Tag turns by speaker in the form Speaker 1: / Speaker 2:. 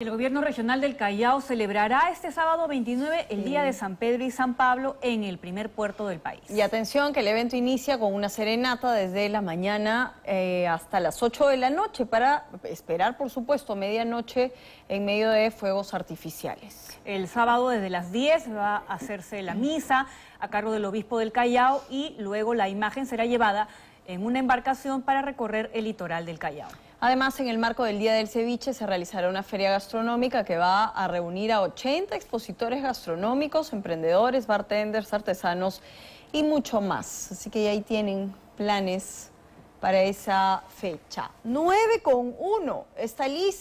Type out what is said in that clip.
Speaker 1: El gobierno regional del Callao celebrará este sábado 29 el Día de San Pedro y San Pablo en el primer puerto del país. Y
Speaker 2: atención que el evento inicia con una serenata desde la mañana eh, hasta las 8 de la noche para esperar, por supuesto, medianoche en medio de
Speaker 1: fuegos artificiales. El sábado desde las 10 va a hacerse la misa a cargo del obispo del Callao y luego la imagen será llevada en una embarcación para recorrer el litoral del Callao.
Speaker 2: Además, en el marco del Día del Ceviche se realizará una feria gastronómica que va a reunir a 80 expositores gastronómicos, emprendedores, bartenders, artesanos y mucho más. Así que ahí tienen planes para esa fecha. 9 con 1, está lista.